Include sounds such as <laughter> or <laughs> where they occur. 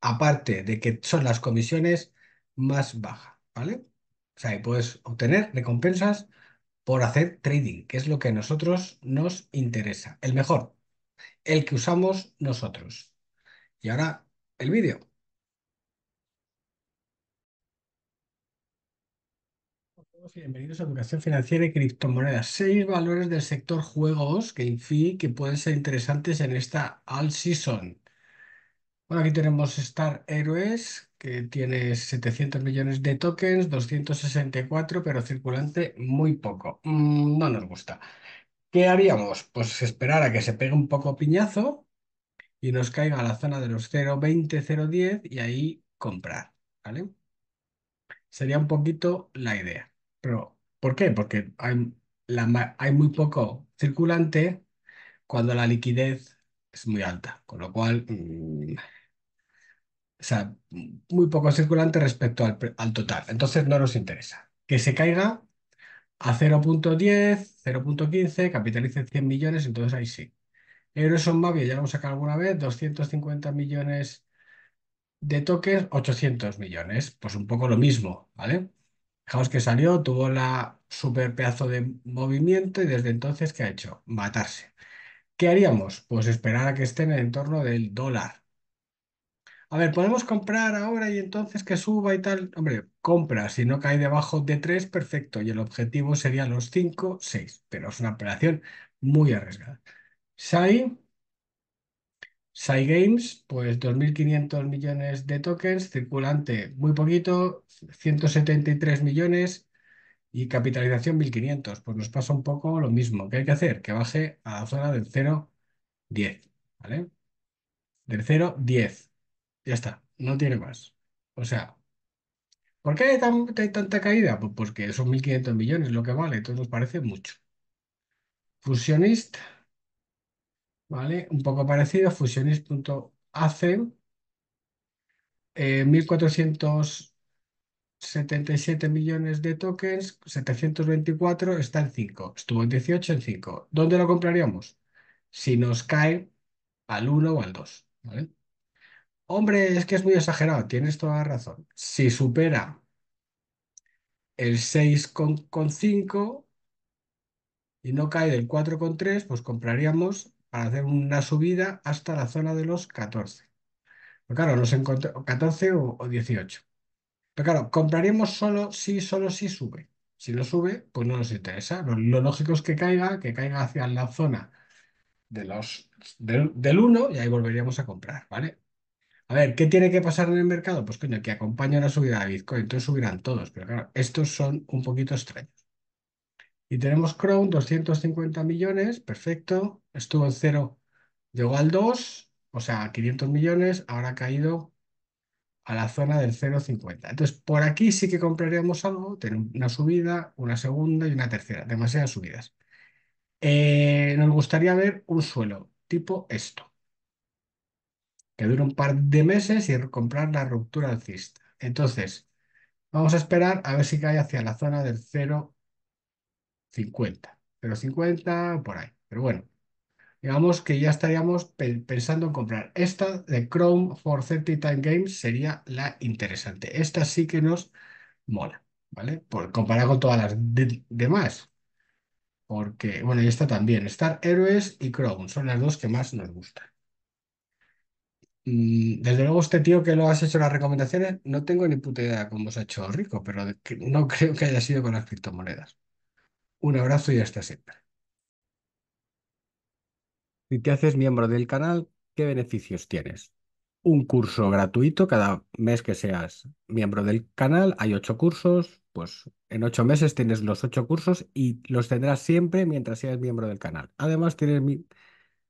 aparte de que son las comisiones más bajas, ¿vale? O sea, puedes obtener recompensas por hacer trading, que es lo que a nosotros nos interesa, el mejor, el que usamos nosotros. Y ahora el vídeo. Bienvenidos a Educación Financiera y Criptomonedas. Seis valores del sector juegos, GameFi, que pueden ser interesantes en esta all season. Bueno, aquí tenemos Star Heroes, que tiene 700 millones de tokens, 264, pero circulante muy poco. Mm, no nos gusta. ¿Qué haríamos? Pues esperar a que se pegue un poco piñazo y nos caiga a la zona de los 0.20, 0.10 y ahí comprar, ¿vale? Sería un poquito la idea. Pero, ¿por qué? Porque hay, muy poco circulante cuando la liquidez es muy alta, con lo cual... Mm, o sea, muy poco circulante respecto al, total. Entonces no nos interesa. Que se caiga a 0.10, 0.15, capitalice 100 millones, entonces ahí sí. Euros son Mavi, ya lo hemos sacado alguna vez, 250 millones de toques, 800 millones, pues un poco lo mismo, ¿vale? Fijaos que salió, tuvo la super pedazo de movimiento y desde entonces, ¿qué ha hecho? Matarse. ¿Qué haríamos? Pues esperar a que esté en el entorno del dólar, a ver, podemos comprar ahora y entonces que suba y tal. Hombre, compra, si no cae debajo de 3, perfecto. Y el objetivo sería los 5, 6, pero es una operación muy arriesgada. SAI, SAI Games, pues 2.500 millones de tokens, circulante muy poquito, 173 millones y capitalización 1.500. Pues nos pasa un poco lo mismo. ¿Qué hay que hacer? Que baje a la zona del 10 ¿vale? Del 0, 10. Ya está, no tiene más. O sea, ¿por qué hay, tanta caída? Pues porque son 1.500 millones lo que vale, entonces nos parece mucho. Fusionist, ¿vale? Un poco parecido, fusionist.ac, 1.477 eh, millones de tokens, 724 está en 5, estuvo en 18 en 5. ¿Dónde lo compraríamos? Si nos cae al 1 o al 2, ¿vale? Hombre, es que es muy exagerado, tienes toda la razón. Si supera el 6,5 y no cae del 4,3, pues compraríamos para hacer una subida hasta la zona de los 14. Pero claro, nos encontramos 14 o, 18. Pero claro, compraríamos solo si, solo si sube. Si no sube, pues no nos interesa. Lo, lógico es que caiga, que caiga hacia la zona de los, del 1 y ahí volveríamos a comprar, ¿vale? A ver, ¿qué tiene que pasar en el mercado? Pues coño, que acompañe una subida de Bitcoin, entonces subirán todos, pero claro, estos son un poquito extraños. Y tenemos Chrome, 250 millones, perfecto, estuvo en cero, llegó al 2, o sea, 500 millones, ahora ha caído a la zona del 0,50. Entonces, por aquí sí que compraríamos algo, tener una subida, una segunda y una tercera, demasiadas subidas. Eh, nos gustaría ver un suelo tipo esto que dura un par de meses y comprar la ruptura alcista. Entonces, vamos a esperar a ver si cae hacia la zona del 0,50. 0,50 por ahí. Pero bueno, digamos que ya estaríamos pensando en comprar. Esta de Chrome for 30 Time Games sería la interesante. Esta sí que nos mola, ¿vale? Por, comparar con todas las demás. Porque, bueno, y esta también. Star Heroes y Chrome son las dos que más nos gustan. Mm, desde luego, este tío que lo has hecho las recomendaciones, no tengo ni puta idea cómo se ha hecho rico, pero no <laughs> creo que haya sido con las criptomonedas. Un abrazo y hasta siempre. Si te haces miembro del canal, ¿qué beneficios tienes? Un curso gratuito cada mes que seas miembro del canal. Hay ocho cursos, pues en ocho meses tienes los ocho cursos y los tendrás siempre mientras seas miembro del canal. Además, tienes mi-